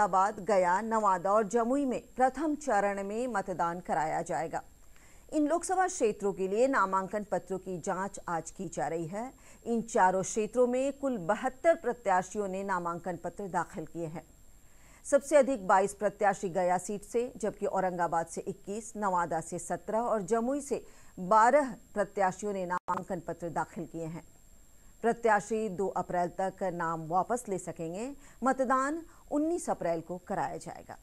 फरीदाबाद गया नवादा और जमुई में प्रथम चरण में मतदान कराया जाएगा इन लोकसभा क्षेत्रों के लिए नामांकन पत्रों की जांच आज की जा रही है इन चारों क्षेत्रों में कुल बहत्तर प्रत्याशियों ने नामांकन पत्र दाखिल किए हैं सबसे अधिक 22 प्रत्याशी गया सीट से जबकि औरंगाबाद से 21, नवादा से 17 और जमुई से 12 प्रत्याशियों ने नामांकन पत्र दाखिल किए हैं प्रत्याशी 2 अप्रैल तक नाम वापस ले सकेंगे मतदान 19 अप्रैल को कराया जाएगा